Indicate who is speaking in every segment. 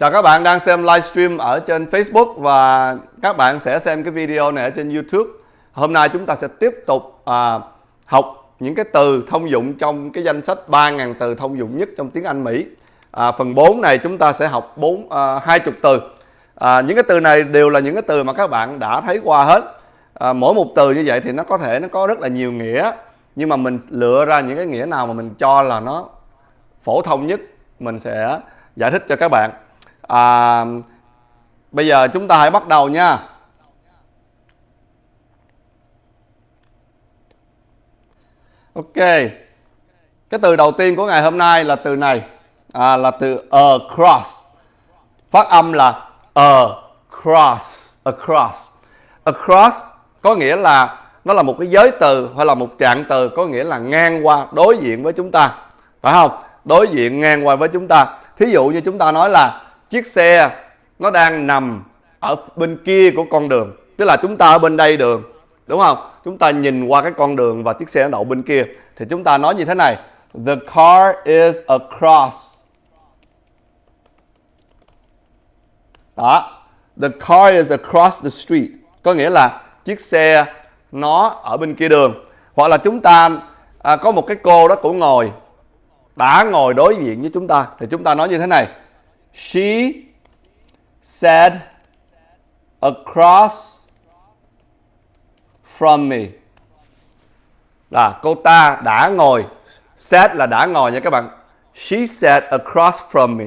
Speaker 1: Chào các bạn đang xem livestream ở trên Facebook và các bạn sẽ xem cái video này ở trên YouTube. Hôm nay chúng ta sẽ tiếp tục à, học những cái từ thông dụng trong cái danh sách 3.000 từ thông dụng nhất trong tiếng Anh Mỹ. À, phần 4 này chúng ta sẽ học 4 à, 20 từ. À, những cái từ này đều là những cái từ mà các bạn đã thấy qua hết. À, mỗi một từ như vậy thì nó có thể nó có rất là nhiều nghĩa nhưng mà mình lựa ra những cái nghĩa nào mà mình cho là nó phổ thông nhất mình sẽ giải thích cho các bạn à, bây giờ chúng ta hãy bắt đầu nha ok cái từ đầu tiên của ngày hôm nay là từ này à, là từ across phát âm là across across across có nghĩa là nó là một cái giới từ hay là một trạng từ có nghĩa là ngang qua đối diện với chúng ta phải không đối diện ngang qua với chúng ta thí dụ như chúng ta nói là chiếc xe nó đang nằm ở bên kia của con đường tức là chúng ta ở bên đây đường đúng không chúng ta nhìn qua cái con đường và chiếc xe nó đậu bên kia thì chúng ta nói như thế này the car is across đó the car is across the street có nghĩa là chiếc xe nó ở bên kia đường hoặc là chúng ta à, có một cái cô đó cũng ngồi đã ngồi đối diện với chúng ta thì chúng ta nói như thế này She said across from me. Là cô ta đã ngồi. Sat là đã ngồi nha các bạn. She sat across from me.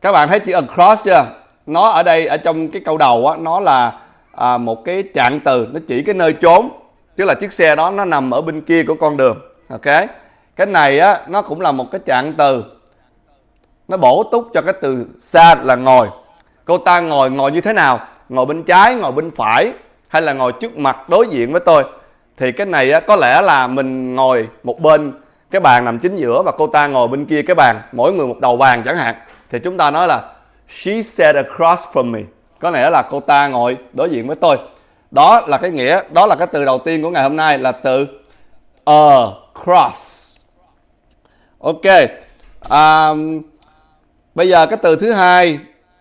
Speaker 1: Các bạn thấy chữ across chưa? Nó ở đây ở trong cái câu đầu á nó là à, một cái trạng từ nó chỉ cái nơi trốn tức là chiếc xe đó nó nằm ở bên kia của con đường ok cái này á nó cũng là một cái trạng từ nó bổ túc cho cái từ xa là ngồi cô ta ngồi ngồi như thế nào ngồi bên trái ngồi bên phải hay là ngồi trước mặt đối diện với tôi thì cái này có lẽ là mình ngồi một bên cái bàn nằm chính giữa và cô ta ngồi bên kia cái bàn mỗi người một đầu bàn chẳng hạn thì chúng ta nói là she sat across from me có lẽ là cô ta ngồi đối diện với tôi đó là cái nghĩa đó là cái từ đầu tiên của ngày hôm nay là từ across ok um, Bây giờ cái từ thứ hai,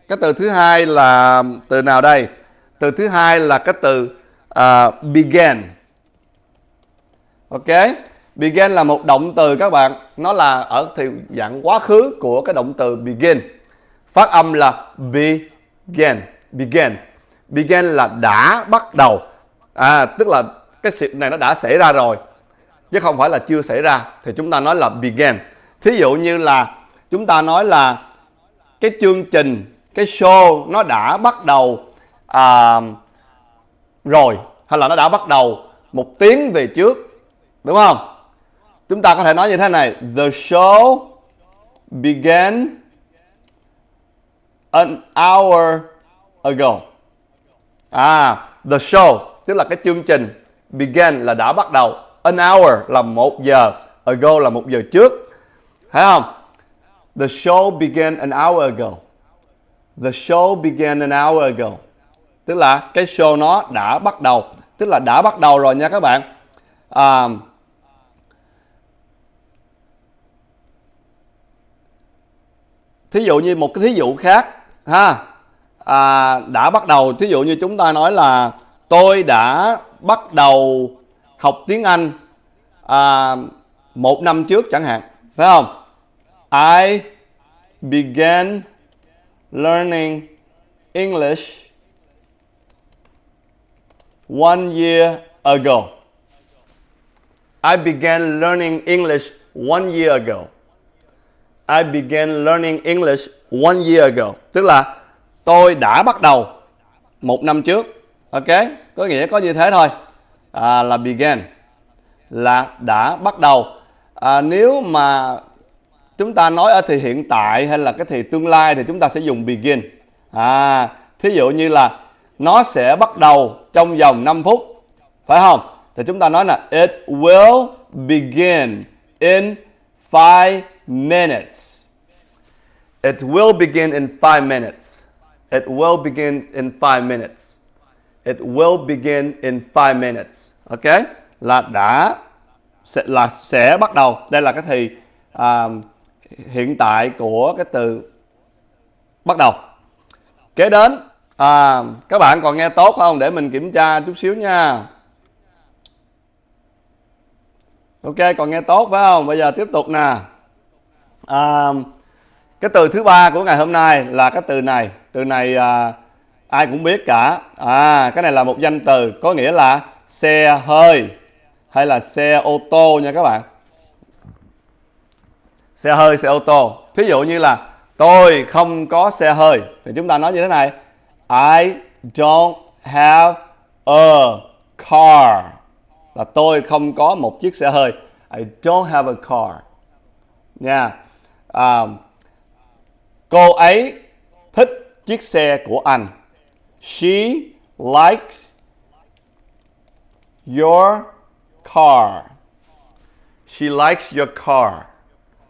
Speaker 1: cái từ thứ hai là từ nào đây? Từ thứ hai là cái từ uh, à, began. Ok? Began là một động từ các bạn, nó là ở thì dạng quá khứ của cái động từ begin. Phát âm là began, began. Began là đã bắt đầu. À tức là cái sự này nó đã xảy ra rồi chứ không phải là chưa xảy ra thì chúng ta nói là began. Thí dụ như là chúng ta nói là cái chương trình cái show nó đã bắt đầu à, rồi hay là nó đã bắt đầu một tiếng về trước đúng không chúng ta có thể nói như thế này the show began an hour ago à the show tức là cái chương trình began là đã bắt đầu an hour là một giờ ago là một giờ trước thấy không The show began an hour ago. The show began an hour ago. Tức là cái show nó đã bắt đầu. Tức là đã bắt đầu rồi nha các bạn. Um, thí dụ như một cái thí dụ khác ha à, đã bắt đầu thí dụ như chúng ta nói là tôi đã bắt đầu học tiếng anh à, một năm trước chẳng hạn phải không I began learning English one year ago. I began learning English one year ago. I began learning English one year ago. Tức là tôi đã bắt đầu một năm trước. Ok, có nghĩa có như thế thôi. À, là began là đã bắt đầu. À, nếu mà chúng ta nói ở thì hiện tại hay là cái thì tương lai thì chúng ta sẽ dùng begin à thí dụ như là nó sẽ bắt đầu trong vòng 5 phút phải không thì chúng ta nói là it will begin in 5 minutes it will begin in 5 minutes it will begin in 5 minutes it will begin in 5 minutes ok là đã sẽ, là sẽ bắt đầu đây là cái thì um, à, hiện tại của cái từ bắt đầu kế đến à, các bạn còn nghe tốt không để mình kiểm tra chút xíu nha ok còn nghe tốt phải không bây giờ tiếp tục nè à, cái từ thứ ba của ngày hôm nay là cái từ này từ này à, ai cũng biết cả à cái này là một danh từ có nghĩa là xe hơi hay là xe ô tô nha các bạn xe hơi xe ô tô thí dụ như là tôi không có xe hơi thì chúng ta nói như thế này I don't have a car là tôi không có một chiếc xe hơi I don't have a car nha yeah. à, cô ấy thích chiếc xe của anh she likes your car she likes your car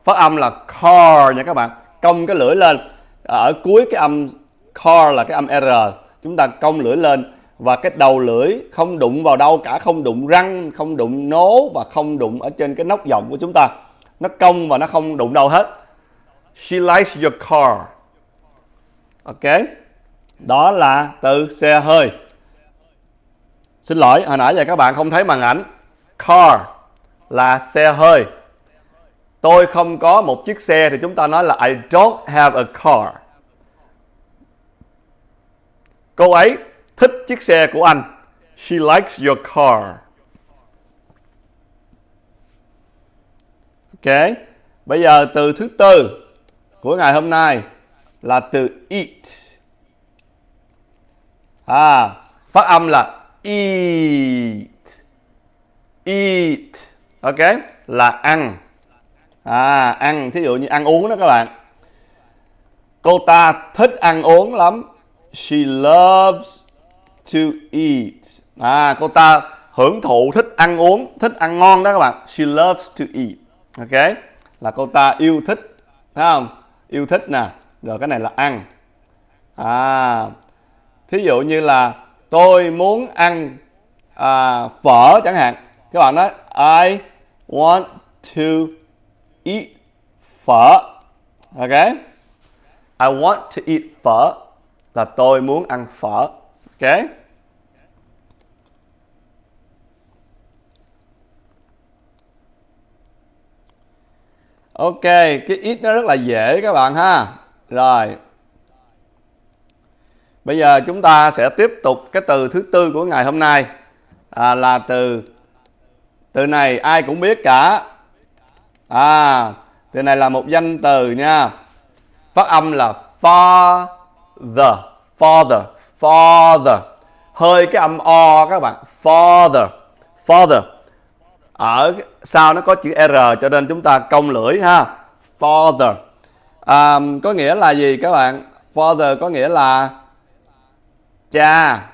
Speaker 1: phát âm là car nha các bạn cong cái lưỡi lên à, ở cuối cái âm car là cái âm r chúng ta cong lưỡi lên và cái đầu lưỡi không đụng vào đâu cả không đụng răng không đụng nố và không đụng ở trên cái nóc giọng của chúng ta nó cong và nó không đụng đâu hết she likes your car ok đó là từ xe hơi xin lỗi hồi nãy giờ các bạn không thấy màn ảnh car là xe hơi tôi không có một chiếc xe thì chúng ta nói là I don't have a car. Cô ấy thích chiếc xe của anh. She likes your car. Ok. Bây giờ từ thứ tư của ngày hôm nay là từ eat. À, phát âm là eat. Eat. Ok, là ăn à ăn thí dụ như ăn uống đó các bạn cô ta thích ăn uống lắm she loves to eat à cô ta hưởng thụ thích ăn uống thích ăn ngon đó các bạn she loves to eat ok là cô ta yêu thích thấy không yêu thích nè rồi cái này là ăn à thí dụ như là tôi muốn ăn à, phở chẳng hạn các bạn nói I want to eat phở. ok? I want to eat phở là tôi muốn ăn phở. ok? Ok, cái ít nó rất là dễ các bạn ha. Rồi. Bây giờ chúng ta sẽ tiếp tục cái từ thứ tư của ngày hôm nay à, là từ từ này ai cũng biết cả à từ này là một danh từ nha phát âm là father father father hơi cái âm o các bạn father father ở sau nó có chữ r cho nên chúng ta cong lưỡi ha father à, có nghĩa là gì các bạn father có nghĩa là cha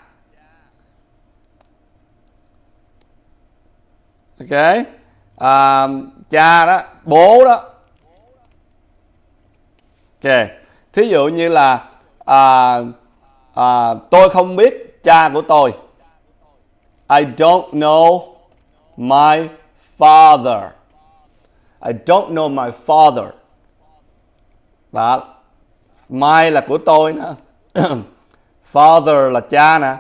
Speaker 1: okay? à, cha đó bố đó ok thí dụ như là à, à, tôi không biết cha của tôi I don't know my father I don't know my father và my là của tôi nè father là cha nè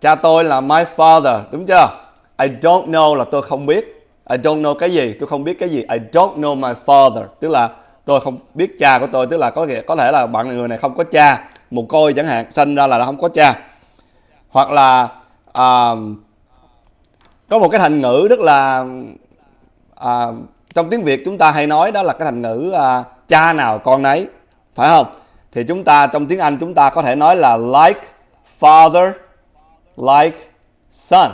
Speaker 1: cha tôi là my father đúng chưa I don't know là tôi không biết I don't know cái gì tôi không biết cái gì I don't know my father tức là tôi không biết cha của tôi tức là có thể có thể là bạn người này không có cha một côi chẳng hạn sinh ra là nó không có cha hoặc là uh, có một cái thành ngữ rất là uh, trong tiếng việt chúng ta hay nói đó là cái thành ngữ uh, cha nào con nấy phải không thì chúng ta trong tiếng anh chúng ta có thể nói là like father like son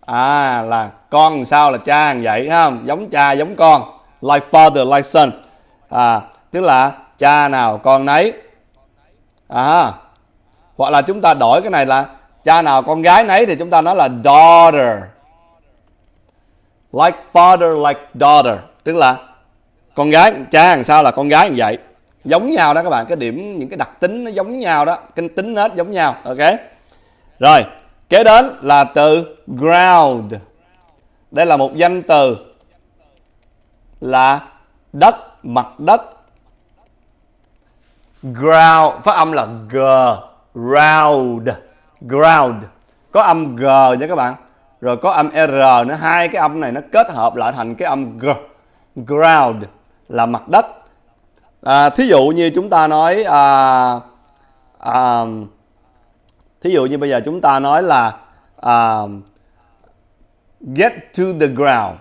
Speaker 1: à là con sao là cha vậy không giống cha giống con like father like son à, tức là cha nào con nấy à, hoặc là chúng ta đổi cái này là cha nào con gái nấy thì chúng ta nói là daughter like father like daughter tức là con gái cha làm sao là con gái như vậy giống nhau đó các bạn cái điểm những cái đặc tính nó giống nhau đó cái tính nết giống nhau ok rồi kế đến là từ ground đây là một danh từ là đất mặt đất ground phát âm là g ground ground có âm g nha các bạn rồi có âm r nữa hai cái âm này nó kết hợp lại thành cái âm g ground là mặt đất à, thí dụ như chúng ta nói à, à, thí dụ như bây giờ chúng ta nói là à, get to the ground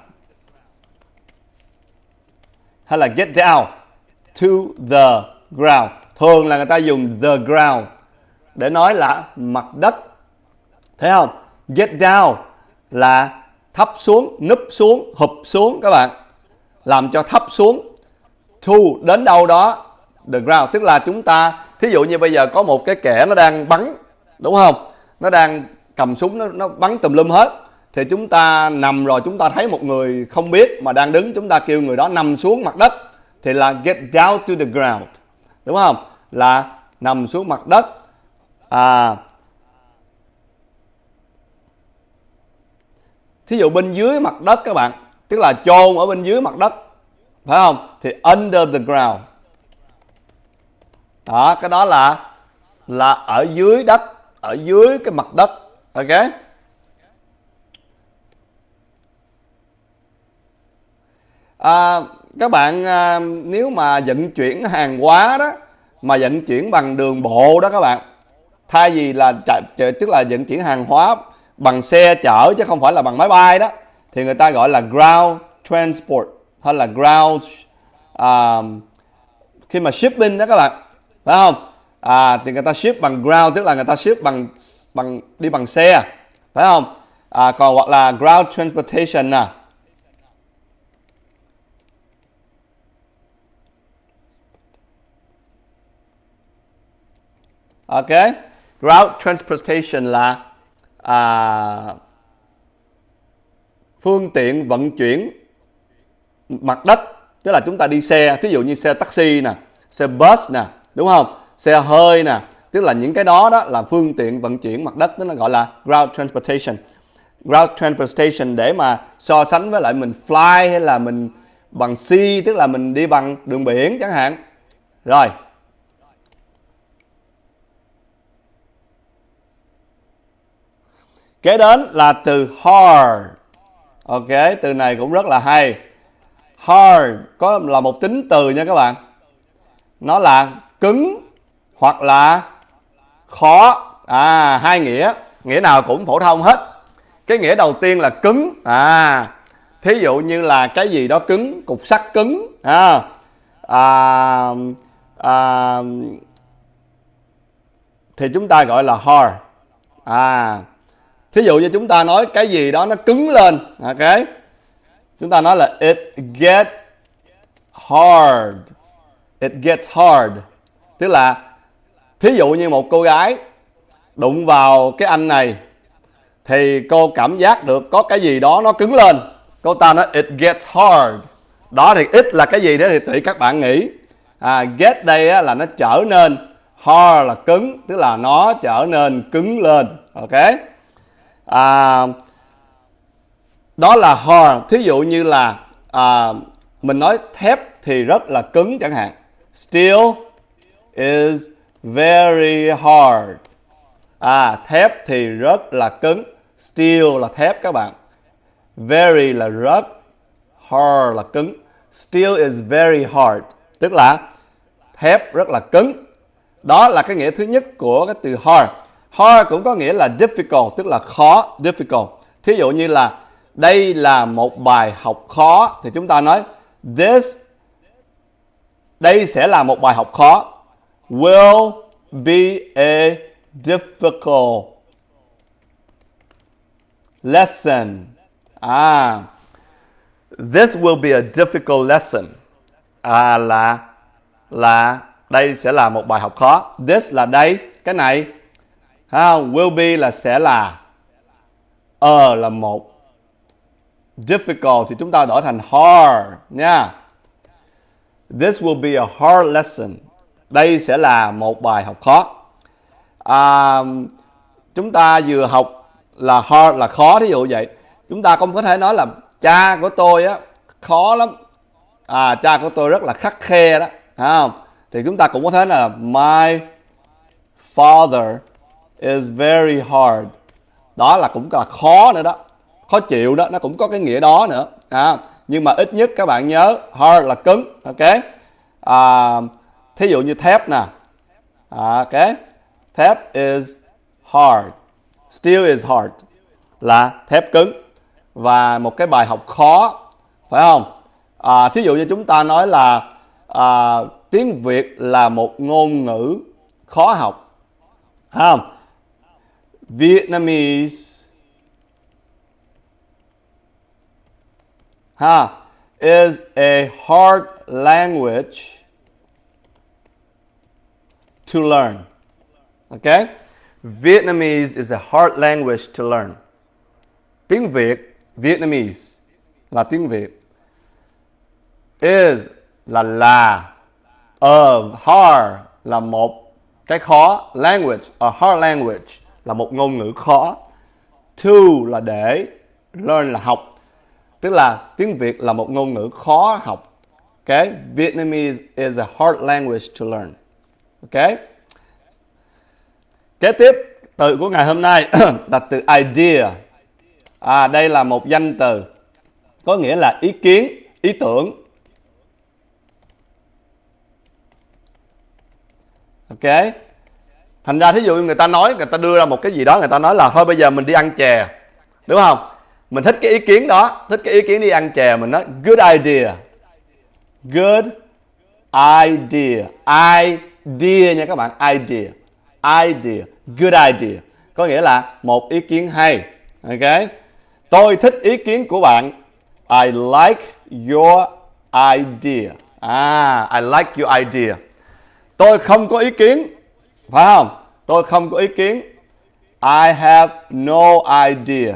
Speaker 1: hay là get down to the ground thường là người ta dùng the ground để nói là mặt đất thấy không get down là thấp xuống núp xuống hụp xuống các bạn làm cho thấp xuống to đến đâu đó the ground tức là chúng ta thí dụ như bây giờ có một cái kẻ nó đang bắn đúng không nó đang cầm súng nó, nó bắn tùm lum hết thì chúng ta nằm rồi chúng ta thấy một người không biết mà đang đứng chúng ta kêu người đó nằm xuống mặt đất thì là get down to the ground đúng không là nằm xuống mặt đất à thí dụ bên dưới mặt đất các bạn tức là chôn ở bên dưới mặt đất phải không thì under the ground đó cái đó là là ở dưới đất ở dưới cái mặt đất ok à, các bạn à, nếu mà vận chuyển hàng hóa đó mà vận chuyển bằng đường bộ đó các bạn thay vì là tức là vận chuyển hàng hóa bằng xe chở chứ không phải là bằng máy bay đó thì người ta gọi là ground transport hay là ground uh, khi mà shipping đó các bạn phải không à, thì người ta ship bằng ground tức là người ta ship bằng bằng đi bằng xe phải không à, còn hoặc là ground transportation nè à ok ground transportation là à, phương tiện vận chuyển mặt đất tức là chúng ta đi xe thí dụ như xe taxi nè xe bus nè đúng không xe hơi nè tức là những cái đó đó là phương tiện vận chuyển mặt đất nó gọi là ground transportation ground transportation để mà so sánh với lại mình fly hay là mình bằng sea tức là mình đi bằng đường biển chẳng hạn rồi Kế đến là từ hard. Ok, từ này cũng rất là hay. Hard có là một tính từ nha các bạn. Nó là cứng hoặc là khó. À, hai nghĩa, nghĩa nào cũng phổ thông hết. Cái nghĩa đầu tiên là cứng. À, thí dụ như là cái gì đó cứng, cục sắt cứng. À, à, à, thì chúng ta gọi là hard. À, thí dụ như chúng ta nói cái gì đó nó cứng lên ok chúng ta nói là it gets hard it gets hard tức là thí dụ như một cô gái đụng vào cái anh này thì cô cảm giác được có cái gì đó nó cứng lên cô ta nói it gets hard đó thì ít là cái gì đó thì tùy các bạn nghĩ à, get đây là nó trở nên hard là cứng tức là nó trở nên cứng lên ok à, đó là hard thí dụ như là à, mình nói thép thì rất là cứng chẳng hạn steel is very hard à thép thì rất là cứng steel là thép các bạn very là rất hard là cứng steel is very hard tức là thép rất là cứng đó là cái nghĩa thứ nhất của cái từ hard Hard cũng có nghĩa là difficult, tức là khó, difficult. Thí dụ như là đây là một bài học khó thì chúng ta nói this đây sẽ là một bài học khó will be a difficult lesson. À this will be a difficult lesson. À là là đây sẽ là một bài học khó. This là đây, cái này ha will be là sẽ là ờ là một difficult thì chúng ta đổi thành hard nha this will be a hard lesson đây sẽ là một bài học khó à, chúng ta vừa học là hard là khó thí dụ vậy chúng ta không có thể nói là cha của tôi á khó lắm à cha của tôi rất là khắc khe đó à, thì chúng ta cũng có thể là my father is very hard đó là cũng là khó nữa đó khó chịu đó nó cũng có cái nghĩa đó nữa à, nhưng mà ít nhất các bạn nhớ hard là cứng ok à, thí dụ như thép nè à, ok thép is hard steel is hard là thép cứng và một cái bài học khó phải không à, thí dụ như chúng ta nói là à, tiếng việt là một ngôn ngữ khó học ha không Vietnamese. Huh, is a hard language to learn. Okay? Vietnamese is a hard language to learn. Tiếng Việt, Vietnamese là tiếng Việt. Is là là. Of hard là một cái khó. Language, a hard language là một ngôn ngữ khó. To là để, learn là học. Tức là tiếng Việt là một ngôn ngữ khó học. Okay? Vietnamese is a hard language to learn. Okay? Kế tiếp, từ của ngày hôm nay là từ idea. À, đây là một danh từ có nghĩa là ý kiến, ý tưởng. Ok, thành ra thí dụ người ta nói người ta đưa ra một cái gì đó người ta nói là thôi bây giờ mình đi ăn chè đúng không mình thích cái ý kiến đó thích cái ý kiến đi ăn chè mình nói good idea good idea idea nha các bạn idea idea good idea có nghĩa là một ý kiến hay ok tôi thích ý kiến của bạn I like your idea à I like your idea tôi không có ý kiến phải không tôi không có ý kiến I have no idea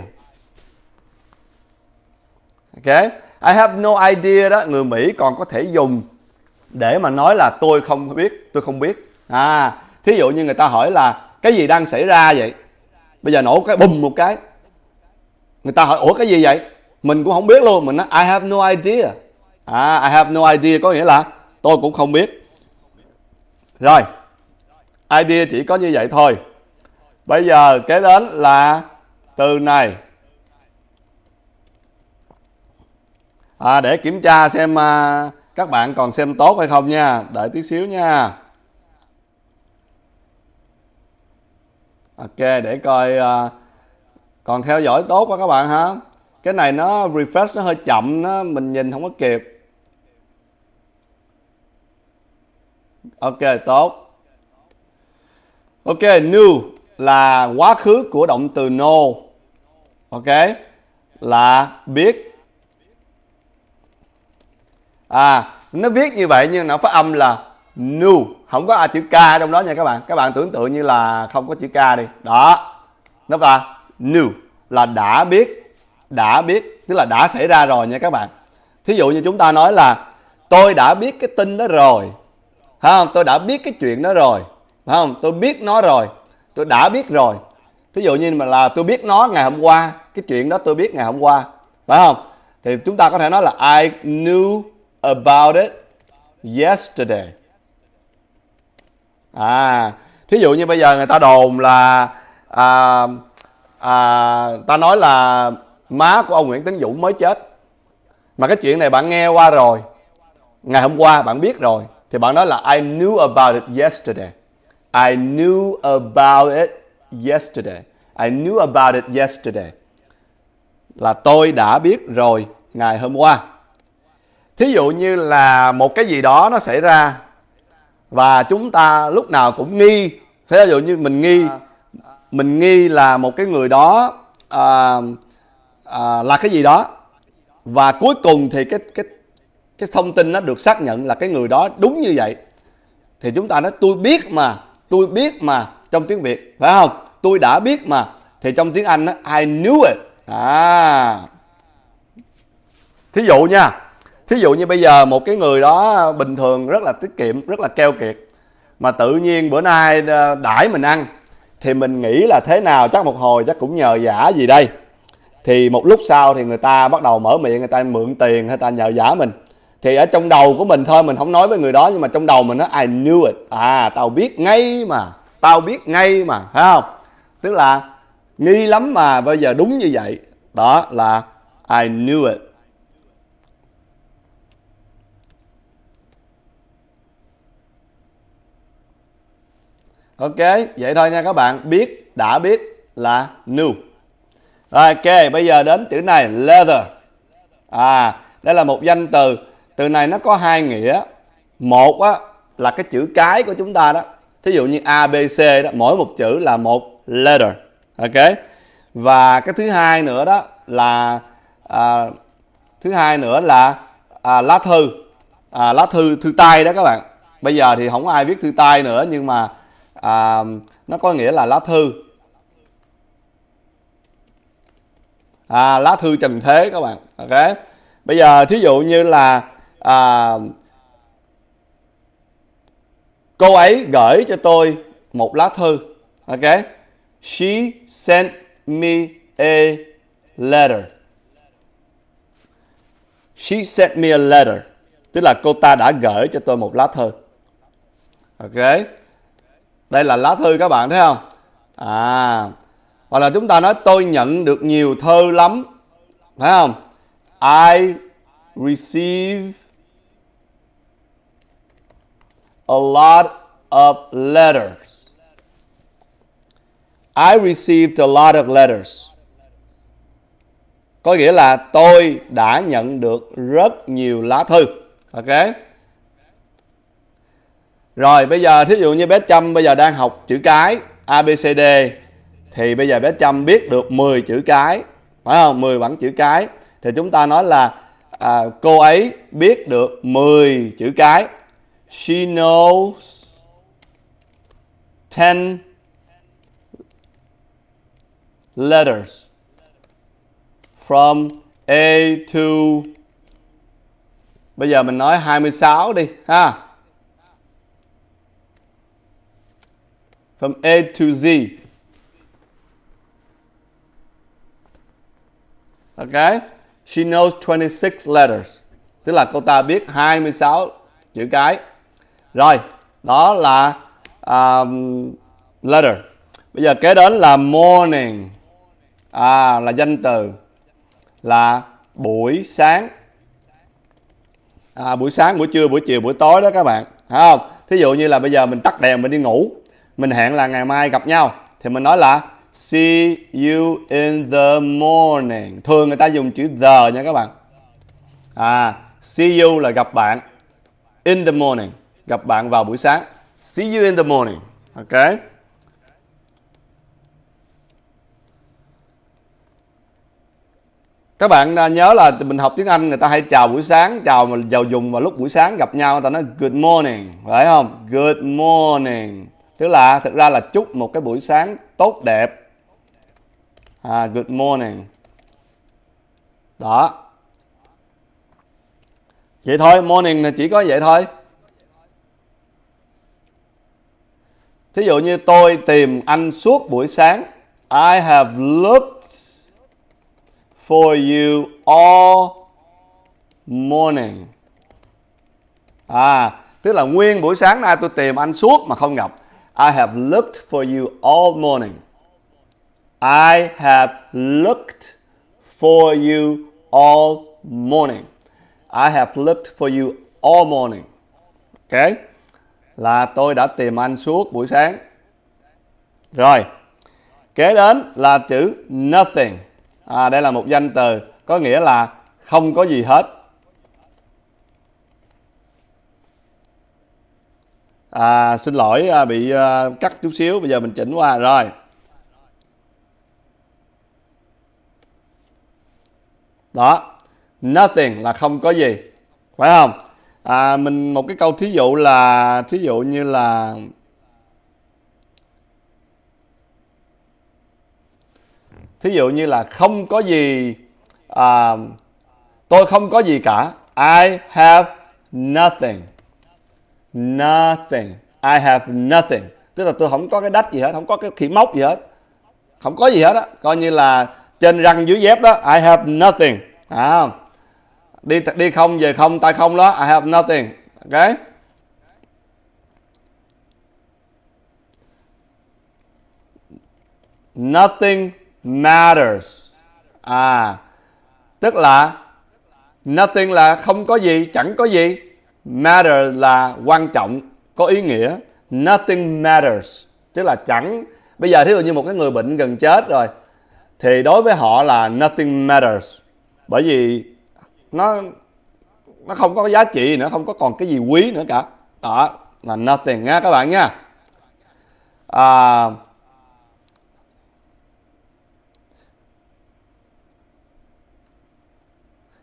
Speaker 1: ok I have no idea đó người Mỹ còn có thể dùng để mà nói là tôi không biết tôi không biết à thí dụ như người ta hỏi là cái gì đang xảy ra vậy bây giờ nổ cái bùm một cái người ta hỏi ủa cái gì vậy mình cũng không biết luôn mình nói I have no idea à I have no idea có nghĩa là tôi cũng không biết rồi idea chỉ có như vậy thôi bây giờ kế đến là từ này à, để kiểm tra xem à, các bạn còn xem tốt hay không nha đợi tí xíu nha ok để coi à, còn theo dõi tốt quá các bạn hả cái này nó refresh nó hơi chậm nó mình nhìn không có kịp ok tốt Ok, new là quá khứ của động từ know. Ok, là biết. À, nó viết như vậy nhưng nó phát âm là new. Không có a chữ k trong đó nha các bạn. Các bạn tưởng tượng như là không có chữ k đi. Đó, nó là new là đã biết. Đã biết, tức là đã xảy ra rồi nha các bạn. Thí dụ như chúng ta nói là tôi đã biết cái tin đó rồi. Ha, tôi đã biết cái chuyện đó rồi phải không tôi biết nó rồi tôi đã biết rồi thí dụ như mà là tôi biết nó ngày hôm qua cái chuyện đó tôi biết ngày hôm qua phải không thì chúng ta có thể nói là I knew about it yesterday à thí dụ như bây giờ người ta đồn là à, à, ta nói là má của ông Nguyễn Tấn Dũng mới chết mà cái chuyện này bạn nghe qua rồi ngày hôm qua bạn biết rồi thì bạn nói là I knew about it yesterday I knew about it yesterday. I knew about it yesterday. Là tôi đã biết rồi ngày hôm qua. Thí dụ như là một cái gì đó nó xảy ra và chúng ta lúc nào cũng nghi. Thí dụ như mình nghi mình nghi là một cái người đó à, à, là cái gì đó và cuối cùng thì cái cái cái thông tin nó được xác nhận là cái người đó đúng như vậy thì chúng ta nói tôi biết mà tôi biết mà trong tiếng Việt phải không tôi đã biết mà thì trong tiếng Anh đó, I knew it à thí dụ nha thí dụ như bây giờ một cái người đó bình thường rất là tiết kiệm rất là keo kiệt mà tự nhiên bữa nay ờ, đãi mình ăn thì mình nghĩ là thế nào chắc một hồi chắc cũng nhờ giả gì đây thì một lúc sau thì người ta bắt đầu mở miệng người ta mượn tiền hay ta nhờ giả mình thì ở trong đầu của mình thôi mình không nói với người đó nhưng mà trong đầu mình nó I knew it à tao biết ngay mà tao biết ngay mà phải không tức là nghi lắm mà bây giờ đúng như vậy đó là I knew it Ok, vậy thôi nha các bạn. Biết, đã biết là knew. Ok, bây giờ đến chữ này, leather. À, đây là một danh từ từ này nó có hai nghĩa một á, là cái chữ cái của chúng ta đó thí dụ như a b c đó mỗi một chữ là một letter ok và cái thứ hai nữa đó là à, thứ hai nữa là à, lá thư à, lá thư thư tay đó các bạn bây giờ thì không ai viết thư tay nữa nhưng mà à, nó có nghĩa là lá thư à, lá thư trần thế các bạn ok bây giờ thí dụ như là à, cô ấy gửi cho tôi một lá thư ok she sent me a letter she sent me a letter tức là cô ta đã gửi cho tôi một lá thư ok đây là lá thư các bạn thấy không à hoặc là chúng ta nói tôi nhận được nhiều thư lắm phải không I receive a lot of letters. I received a lot of letters. Có nghĩa là tôi đã nhận được rất nhiều lá thư. Ok. Rồi bây giờ thí dụ như bé Trâm bây giờ đang học chữ cái ABCD thì bây giờ bé Trâm biết được 10 chữ cái, phải không? 10 bảng chữ cái thì chúng ta nói là à, cô ấy biết được 10 chữ cái She knows ten letters from A to Bây giờ mình nói 26 đi ha. From A to Z. Okay? She knows 26 letters. Tức là cô ta biết 26 chữ cái rồi đó là um, letter bây giờ kế đến là morning à, là danh từ là buổi sáng à, buổi sáng buổi trưa buổi chiều buổi tối đó các bạn thấy không thí dụ như là bây giờ mình tắt đèn mình đi ngủ mình hẹn là ngày mai gặp nhau thì mình nói là see you in the morning thường người ta dùng chữ the nha các bạn à see you là gặp bạn in the morning Gặp bạn vào buổi sáng. See you in the morning. ok? các bạn à, nhớ là mình học tiếng Anh người ta hay chào buổi sáng chào mà giàu dùng vào lúc buổi sáng gặp nhau người ta nói good morning phải không good morning tức là thực ra là chúc một cái buổi sáng tốt đẹp à, good morning đó vậy thôi morning là chỉ có vậy thôi Thí dụ như tôi tìm anh suốt buổi sáng. I have looked for you all morning. À, tức là nguyên buổi sáng nay tôi tìm anh suốt mà không gặp. I have looked for you all morning. I have looked for you all morning. I have looked for you all morning. Okay? là tôi đã tìm anh suốt buổi sáng. Rồi, kế đến là chữ nothing. À, đây là một danh từ có nghĩa là không có gì hết. À, xin lỗi à, bị à, cắt chút xíu, bây giờ mình chỉnh qua rồi. Đó, nothing là không có gì, phải không? à, mình một cái câu thí dụ là thí dụ như là thí dụ như là không có gì à, tôi không có gì cả I have nothing nothing I have nothing tức là tôi không có cái đách gì hết không có cái khỉ mốc gì hết không có gì hết á coi như là trên răng dưới dép đó I have nothing à, đi đi không về không tay không đó I have nothing ok nothing matters à tức là nothing là không có gì chẳng có gì matter là quan trọng có ý nghĩa nothing matters tức là chẳng bây giờ thí dụ như một cái người bệnh gần chết rồi thì đối với họ là nothing matters bởi vì nó nó không có giá trị nữa không có còn cái gì quý nữa cả đó là nothing nha các bạn nha à,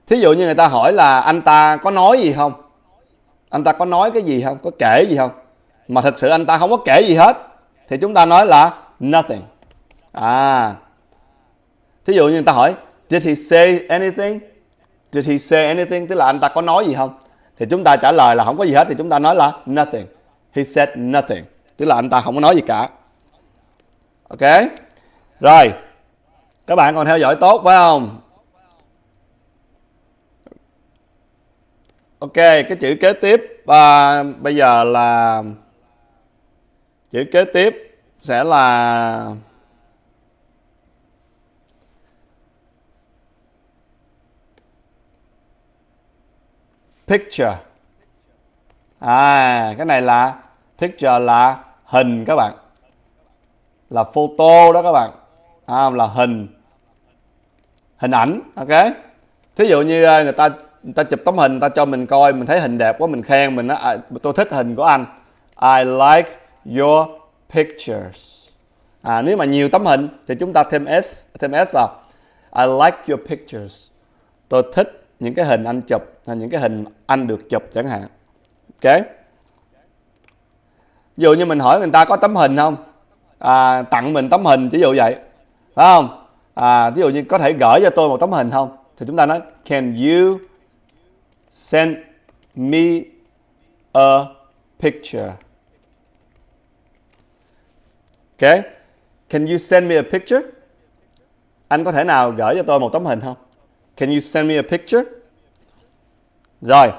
Speaker 1: thí dụ như người ta hỏi là anh ta có nói gì không anh ta có nói cái gì không có kể gì không mà thực sự anh ta không có kể gì hết thì chúng ta nói là nothing à thí dụ như người ta hỏi did he say anything Did he say anything? Tức là anh ta có nói gì không? Thì chúng ta trả lời là không có gì hết thì chúng ta nói là nothing. He said nothing. Tức là anh ta không có nói gì cả. Ok? Rồi. Các bạn còn theo dõi tốt phải không? Ok, cái chữ kế tiếp à, bây giờ là chữ kế tiếp sẽ là picture à cái này là picture là hình các bạn là photo đó các bạn à, là hình hình ảnh ok thí dụ như à, người ta người ta chụp tấm hình người ta cho mình coi mình thấy hình đẹp quá mình khen mình nói à, tôi thích hình của anh I like your pictures à, nếu mà nhiều tấm hình thì chúng ta thêm s thêm s vào I like your pictures tôi thích những cái hình anh chụp hay những cái hình anh được chụp chẳng hạn ok ví dụ như mình hỏi người ta có tấm hình không à, tặng mình tấm hình ví dụ vậy phải không à, ví dụ như có thể gửi cho tôi một tấm hình không thì chúng ta nói can you send me a picture ok can you send me a picture anh có thể nào gửi cho tôi một tấm hình không Can you send me a picture? Rồi.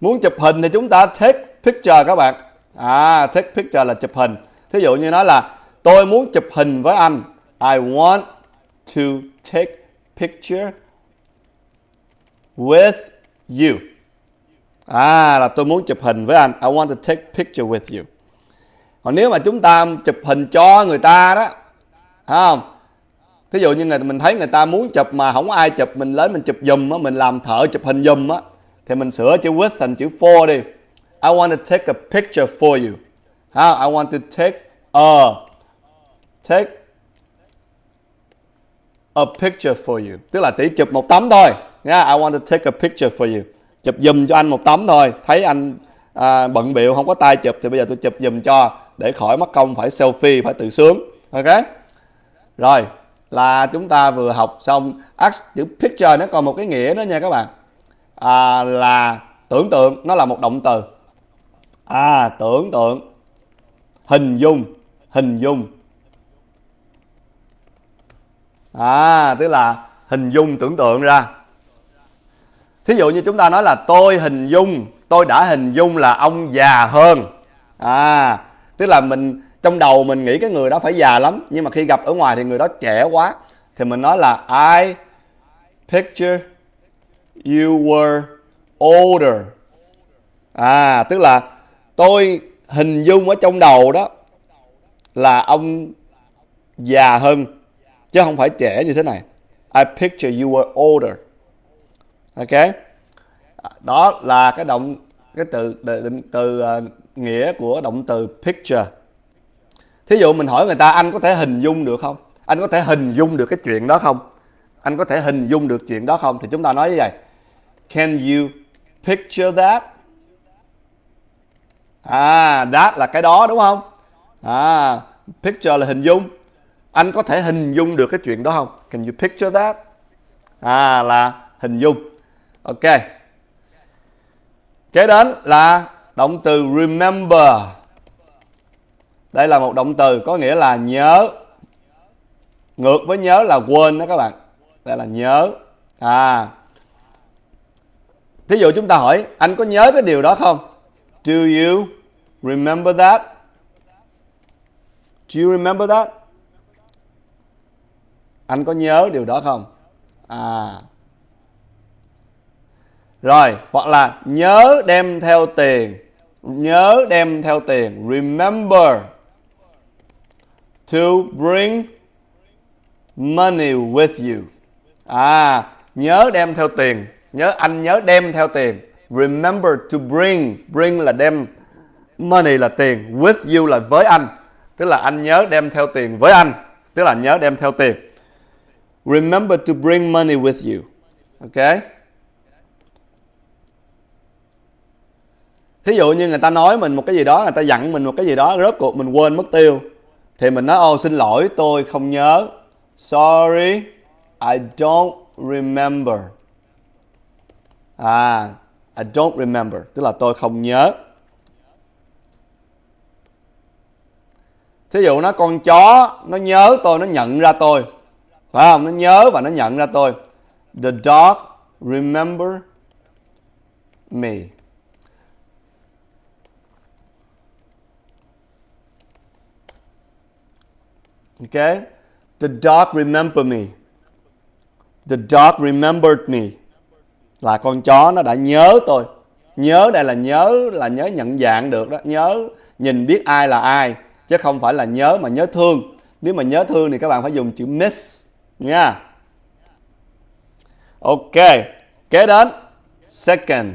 Speaker 1: Muốn chụp hình thì chúng ta take picture các bạn. À, take picture là chụp hình. Thí dụ như nói là tôi muốn chụp hình với anh. I want to take picture with you. À, là tôi muốn chụp hình với anh. I want to take picture with you. Còn nếu mà chúng ta chụp hình cho người ta đó, không? thí dụ như là mình thấy người ta muốn chụp mà không ai chụp mình lấy mình chụp dùm á mình làm thợ chụp hình dùm á thì mình sửa chữ with thành chữ for đi I want to take a picture for you ha I want to take a take a picture for you tức là tỷ chụp một tấm thôi nha yeah, I want to take a picture for you chụp dùm cho anh một tấm thôi thấy anh à, bận biệu không có tay chụp thì bây giờ tôi chụp dùm cho để khỏi mất công phải selfie phải tự sướng ok rồi là chúng ta vừa học xong act chữ picture nó còn một cái nghĩa đó nha các bạn à, là tưởng tượng nó là một động từ à tưởng tượng hình dung hình dung à tức là hình dung tưởng tượng ra thí dụ như chúng ta nói là tôi hình dung tôi đã hình dung là ông già hơn à tức là mình trong đầu mình nghĩ cái người đó phải già lắm nhưng mà khi gặp ở ngoài thì người đó trẻ quá thì mình nói là I picture you were older à tức là tôi hình dung ở trong đầu đó là ông già hơn chứ không phải trẻ như thế này I picture you were older ok đó là cái động cái từ định từ uh, nghĩa của động từ picture thí dụ mình hỏi người ta anh có thể hình dung được không anh có thể hình dung được cái chuyện đó không anh có thể hình dung được chuyện đó không thì chúng ta nói như vậy can you picture that à that là cái đó đúng không à picture là hình dung anh có thể hình dung được cái chuyện đó không can you picture that à là hình dung ok kế đến là động từ remember đây là một động từ có nghĩa là nhớ ngược với nhớ là quên đó các bạn đây là nhớ à thí dụ chúng ta hỏi anh có nhớ cái điều đó không do you remember that do you remember that anh có nhớ điều đó không à rồi hoặc là nhớ đem theo tiền nhớ đem theo tiền remember to bring money with you. À, nhớ đem theo tiền. Nhớ anh nhớ đem theo tiền. Remember to bring, bring là đem money là tiền, with you là với anh. Tức là anh nhớ đem theo tiền với anh, tức là nhớ đem theo tiền. Remember to bring money with you. Ok? Thí dụ như người ta nói mình một cái gì đó, người ta dặn mình một cái gì đó, rớt cuộc mình quên mất tiêu thì mình nói ô oh, xin lỗi tôi không nhớ sorry I don't remember à I don't remember tức là tôi không nhớ thí dụ nó con chó nó nhớ tôi nó nhận ra tôi phải không nó nhớ và nó nhận ra tôi the dog remember me Okay? The dog remember me. The dog remembered me. Là con chó nó đã nhớ tôi. Nhớ đây là nhớ là nhớ nhận dạng được đó, nhớ nhìn biết ai là ai chứ không phải là nhớ mà nhớ thương. Nếu mà nhớ thương thì các bạn phải dùng chữ miss nha. Ok. Kế đến second.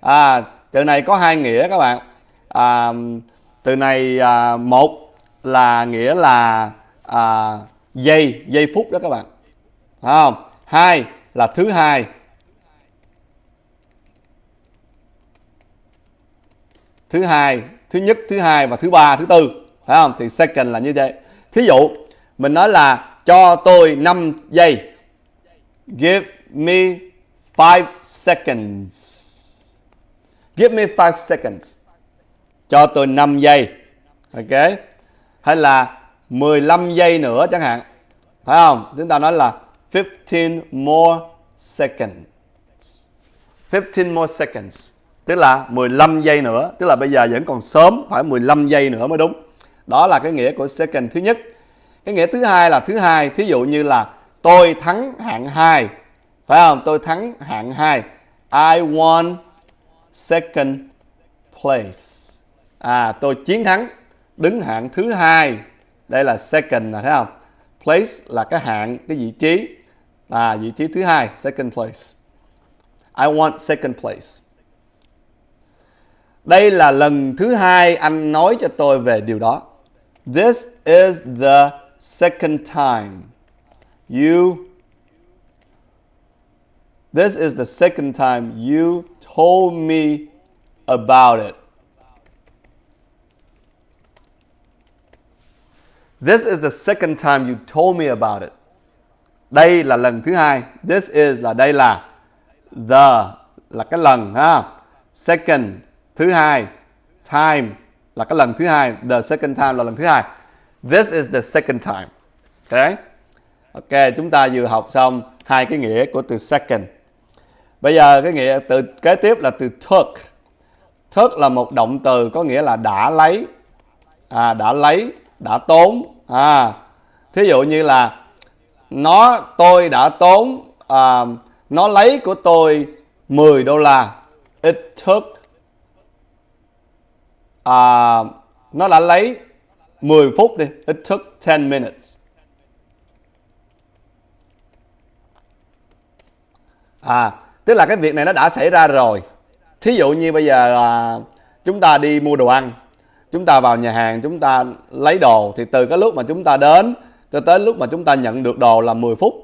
Speaker 1: À từ này có hai nghĩa các bạn. À, từ này à, một là nghĩa là à, giây giây phút đó các bạn Thấy không hai là thứ hai thứ hai thứ nhất thứ hai và thứ ba thứ tư phải không thì second là như vậy thí dụ mình nói là cho tôi 5 giây give me 5 seconds give me 5 seconds cho tôi 5 giây ok hay là 15 giây nữa chẳng hạn phải không chúng ta nói là 15 more seconds 15 more seconds tức là 15 giây nữa tức là bây giờ vẫn còn sớm phải 15 giây nữa mới đúng đó là cái nghĩa của second thứ nhất cái nghĩa thứ hai là thứ hai thí dụ như là tôi thắng hạng 2 phải không tôi thắng hạng 2 I won second place à tôi chiến thắng đứng hạng thứ hai đây là second là thấy không place là cái hạng cái vị trí là vị trí thứ hai second place I want second place đây là lần thứ hai anh nói cho tôi về điều đó this is the second time you this is the second time you told me about it This is the second time you told me about it. Đây là lần thứ hai. This is là đây là the là cái lần ha. Second thứ hai. Time là cái lần thứ hai. The second time là lần thứ hai. This is the second time. Okay. Ok, chúng ta vừa học xong hai cái nghĩa của từ second. Bây giờ cái nghĩa từ kế tiếp là từ took. Took là một động từ có nghĩa là đã lấy. À, đã lấy đã tốn à thí dụ như là nó tôi đã tốn à, nó lấy của tôi 10 đô la it took à, nó đã lấy 10 phút đi it took 10 minutes à tức là cái việc này nó đã xảy ra rồi thí dụ như bây giờ là chúng ta đi mua đồ ăn chúng ta vào nhà hàng chúng ta lấy đồ thì từ cái lúc mà chúng ta đến cho tới lúc mà chúng ta nhận được đồ là 10 phút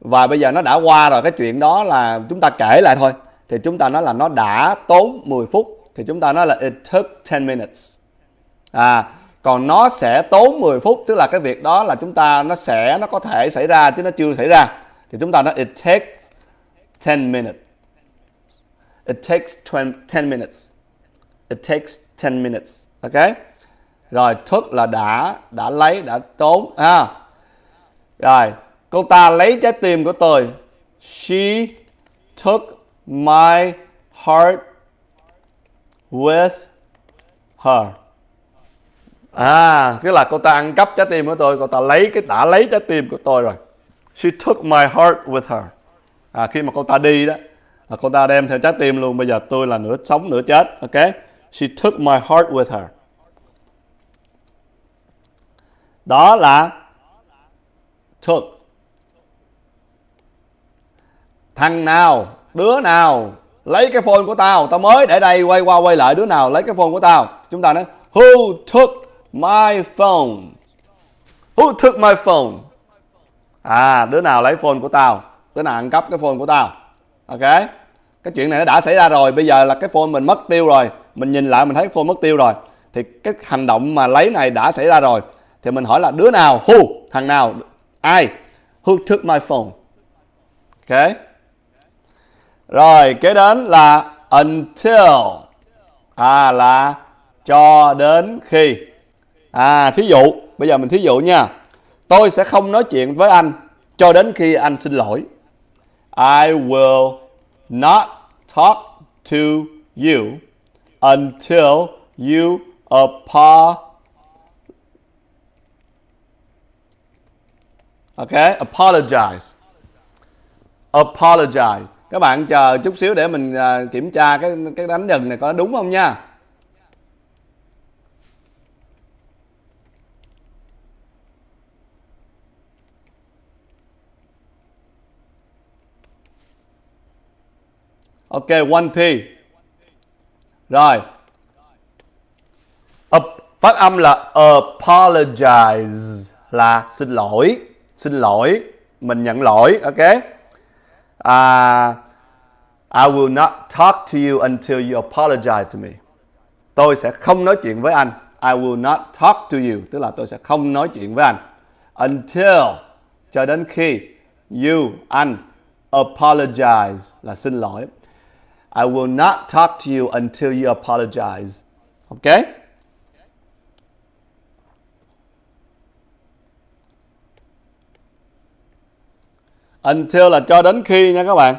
Speaker 1: và bây giờ nó đã qua rồi cái chuyện đó là chúng ta kể lại thôi thì chúng ta nói là nó đã tốn 10 phút thì chúng ta nói là it took 10 minutes à còn nó sẽ tốn 10 phút tức là cái việc đó là chúng ta nó sẽ nó có thể xảy ra chứ nó chưa xảy ra thì chúng ta nói it takes 10 minutes it takes 20, 10 minutes it takes 10 minutes ok rồi took là đã đã lấy đã tốn ha à. rồi cô ta lấy trái tim của tôi she took my heart with her à tức là cô ta ăn cắp trái tim của tôi cô ta lấy cái đã lấy trái tim của tôi rồi she took my heart with her à khi mà cô ta đi đó là cô ta đem theo trái tim luôn bây giờ tôi là nửa sống nửa chết ok She took my heart with her. Đó là took. Thằng nào, đứa nào lấy cái phone của tao, tao mới để đây quay qua quay lại đứa nào lấy cái phone của tao. Chúng ta nói who took my phone? Who took my phone? À, đứa nào lấy phone của tao? Đứa nào ăn cắp cái phone của tao? Ok? Cái chuyện này nó đã xảy ra rồi, bây giờ là cái phone mình mất tiêu rồi mình nhìn lại mình thấy cô mất tiêu rồi thì cái hành động mà lấy này đã xảy ra rồi thì mình hỏi là đứa nào who thằng nào ai who took my phone ok rồi kế đến là until à là cho đến khi à thí dụ bây giờ mình thí dụ nha tôi sẽ không nói chuyện với anh cho đến khi anh xin lỗi I will not talk to you until you apart. Okay, apologize. Apologize. Các bạn chờ chút xíu để mình à, kiểm tra cái cái đánh dần này có đúng không nha. Okay, 1P. Rồi. Phát âm là apologize là xin lỗi. Xin lỗi. Mình nhận lỗi. Ok. À, I will not talk to you until you apologize to me. Tôi sẽ không nói chuyện với anh. I will not talk to you. Tức là tôi sẽ không nói chuyện với anh. Until, cho đến khi you, anh, apologize là xin lỗi. I will not talk to you until you apologize. Okay? Until là cho đến khi nha các bạn.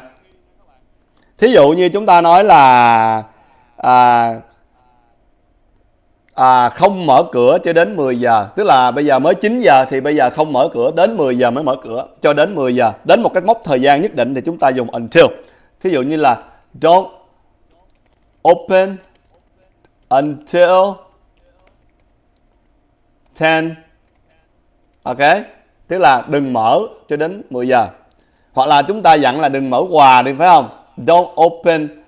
Speaker 1: Thí dụ như chúng ta nói là à, à, không mở cửa cho đến 10 giờ tức là bây giờ mới 9 giờ thì bây giờ không mở cửa đến 10 giờ mới mở cửa cho đến 10 giờ đến một cái mốc thời gian nhất định thì chúng ta dùng until thí dụ như là don't open until 10 ok tức là đừng mở cho đến 10 giờ hoặc là chúng ta dặn là đừng mở quà đi phải không don't open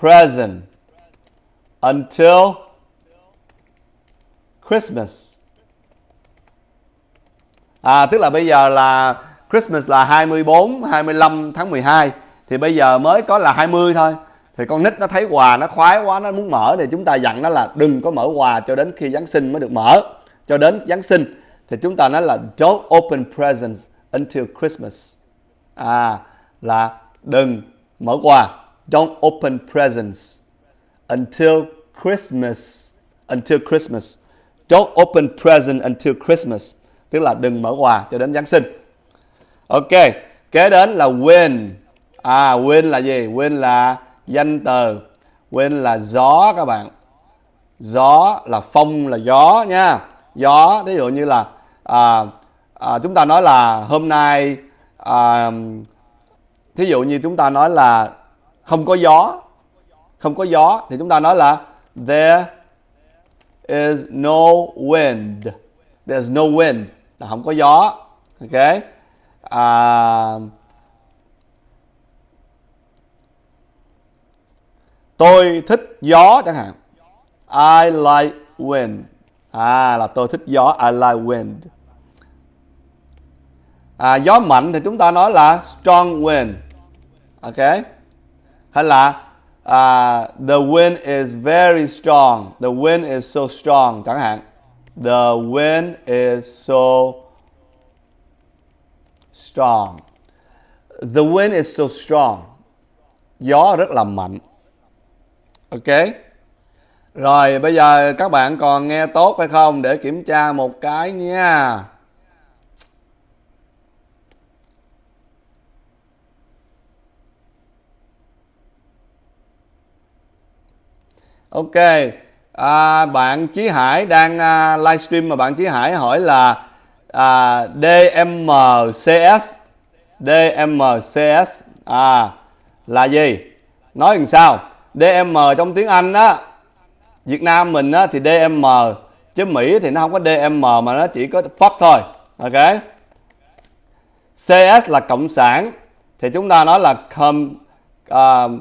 Speaker 1: present until Christmas à tức là bây giờ là Christmas là 24 25 tháng 12 thì bây giờ mới có là 20 thôi thì con nít nó thấy quà nó khoái quá nó muốn mở thì chúng ta dặn nó là đừng có mở quà cho đến khi Giáng sinh mới được mở cho đến Giáng sinh thì chúng ta nói là don't open presents until Christmas à là đừng mở quà don't open presents until Christmas until Christmas don't open present until Christmas tức là đừng mở quà cho đến Giáng sinh ok kế đến là when à quên là gì quên là danh từ quên là gió các bạn gió là phong là gió nha gió ví dụ như là à, à, chúng ta nói là hôm nay à, thí dụ như chúng ta nói là không có gió không có gió thì chúng ta nói là there is no wind there's no wind là không có gió ok à, tôi thích gió chẳng hạn I like wind à là tôi thích gió I like wind à, gió mạnh thì chúng ta nói là strong wind ok hay là uh, the wind is very strong the wind is so strong chẳng hạn the wind is so strong the wind is so strong gió rất là mạnh ok rồi bây giờ các bạn còn nghe tốt hay không để kiểm tra một cái nha ok à, bạn Chí Hải đang à, livestream mà bạn Chí Hải hỏi là à, DMCS DMCS à, là gì nói làm sao DM trong tiếng Anh á Việt Nam mình á thì DM chứ Mỹ thì nó không có DM mà nó chỉ có fuck thôi ok CS là cộng sản thì chúng ta nói là com, uh,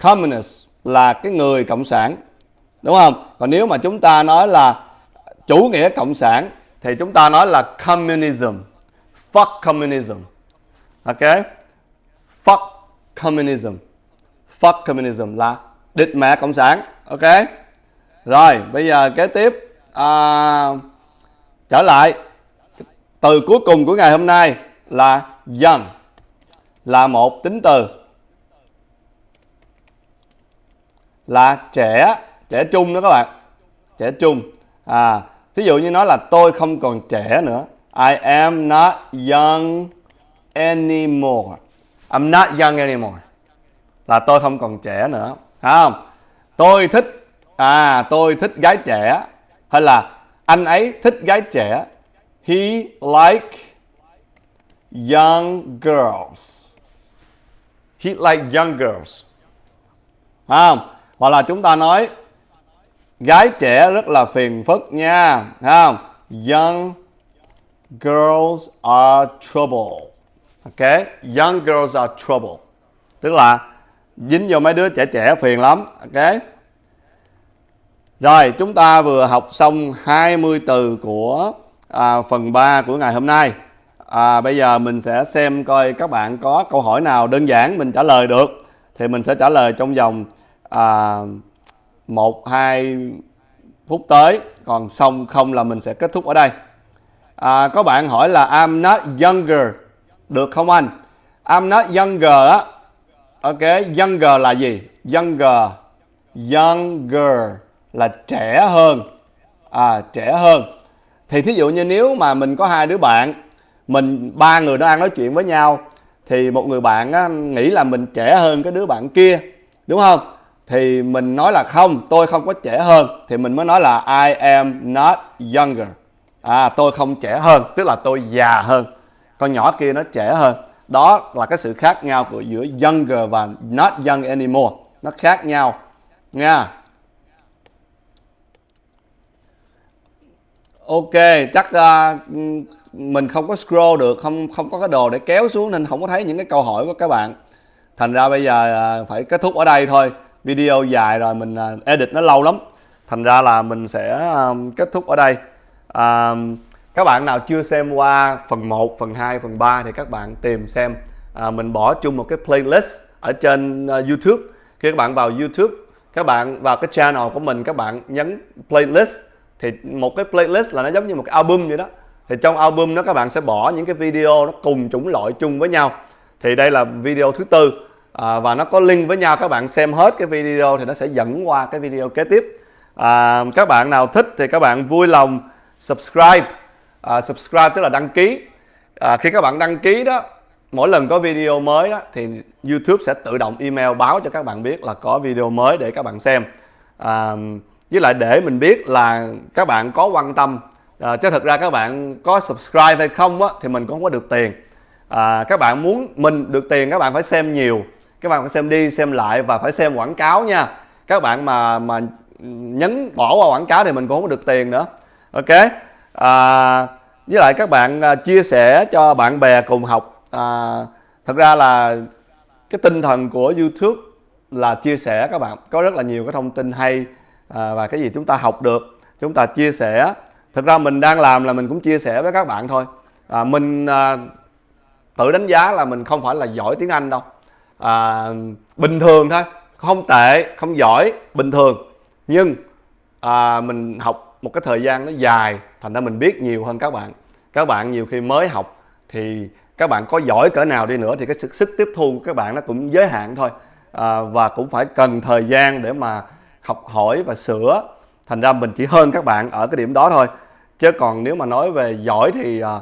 Speaker 1: communist là cái người cộng sản đúng không còn nếu mà chúng ta nói là chủ nghĩa cộng sản thì chúng ta nói là communism fuck communism ok fuck communism fuck communism là địch mẹ cộng sản ok rồi bây giờ kế tiếp à, trở lại từ cuối cùng của ngày hôm nay là young là một tính từ là trẻ trẻ trung đó các bạn trẻ trung à thí dụ như nói là tôi không còn trẻ nữa I am not young anymore I'm not young anymore là tôi không còn trẻ nữa không tôi thích à tôi thích gái trẻ hay là anh ấy thích gái trẻ he like young girls he like young girls không hoặc là chúng ta nói gái trẻ rất là phiền phức nha không young girls are trouble ok young girls are trouble tức là dính vô mấy đứa trẻ trẻ phiền lắm ok rồi chúng ta vừa học xong 20 từ của à, phần 3 của ngày hôm nay à, bây giờ mình sẽ xem coi các bạn có câu hỏi nào đơn giản mình trả lời được thì mình sẽ trả lời trong vòng à, 1 2 phút tới còn xong không là mình sẽ kết thúc ở đây à, có bạn hỏi là I'm not younger được không anh I'm not younger á ok younger là gì younger younger là trẻ hơn à trẻ hơn thì thí dụ như nếu mà mình có hai đứa bạn mình ba người đó đang nói chuyện với nhau thì một người bạn á, nghĩ là mình trẻ hơn cái đứa bạn kia đúng không thì mình nói là không tôi không có trẻ hơn thì mình mới nói là I am not younger à tôi không trẻ hơn tức là tôi già hơn con nhỏ kia nó trẻ hơn đó là cái sự khác nhau của giữa younger và not young anymore nó khác nhau nha ok chắc uh, mình không có scroll được không không có cái đồ để kéo xuống nên không có thấy những cái câu hỏi của các bạn thành ra bây giờ uh, phải kết thúc ở đây thôi video dài rồi mình uh, edit nó lâu lắm thành ra là mình sẽ um, kết thúc ở đây um, các bạn nào chưa xem qua phần 1 phần 2 phần 3 thì các bạn tìm xem à, mình bỏ chung một cái playlist ở trên uh, YouTube khi các bạn vào YouTube các bạn vào cái channel của mình các bạn nhấn playlist thì một cái playlist là nó giống như một cái album vậy đó thì trong album đó các bạn sẽ bỏ những cái video nó cùng chủng loại chung với nhau thì đây là video thứ tư à, và nó có link với nhau các bạn xem hết cái video thì nó sẽ dẫn qua cái video kế tiếp à, các bạn nào thích thì các bạn vui lòng subscribe à, subscribe tức là đăng ký à, khi các bạn đăng ký đó mỗi lần có video mới đó thì YouTube sẽ tự động email báo cho các bạn biết là có video mới để các bạn xem à, với lại để mình biết là các bạn có quan tâm à, chứ thật ra các bạn có subscribe hay không á, thì mình cũng không có được tiền à, các bạn muốn mình được tiền các bạn phải xem nhiều các bạn phải xem đi xem lại và phải xem quảng cáo nha các bạn mà mà nhấn bỏ qua quảng cáo thì mình cũng không có được tiền nữa ok à, với lại các bạn à, chia sẻ cho bạn bè cùng học à, thật ra là cái tinh thần của youtube là chia sẻ các bạn có rất là nhiều cái thông tin hay à, và cái gì chúng ta học được chúng ta chia sẻ thực ra mình đang làm là mình cũng chia sẻ với các bạn thôi à, mình à, tự đánh giá là mình không phải là giỏi tiếng anh đâu à, bình thường thôi không tệ không giỏi bình thường nhưng à, mình học một cái thời gian nó dài thành ra mình biết nhiều hơn các bạn các bạn nhiều khi mới học thì các bạn có giỏi cỡ nào đi nữa thì cái sức, sức tiếp thu của các bạn nó cũng giới hạn thôi à, và cũng phải cần thời gian để mà học hỏi và sửa thành ra mình chỉ hơn các bạn ở cái điểm đó thôi chứ còn nếu mà nói về giỏi thì à,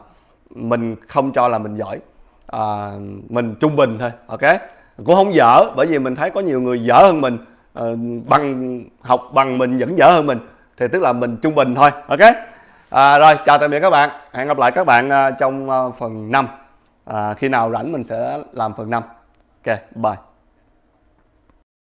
Speaker 1: mình không cho là mình giỏi à, mình trung bình thôi ok cũng không dở bởi vì mình thấy có nhiều người dở hơn mình à, bằng học bằng mình vẫn dở hơn mình thì tức là mình trung bình thôi ok à, rồi chào tạm biệt các bạn hẹn gặp lại các bạn à, trong à, phần 5 à, khi nào rảnh mình sẽ làm phần 5 ok bye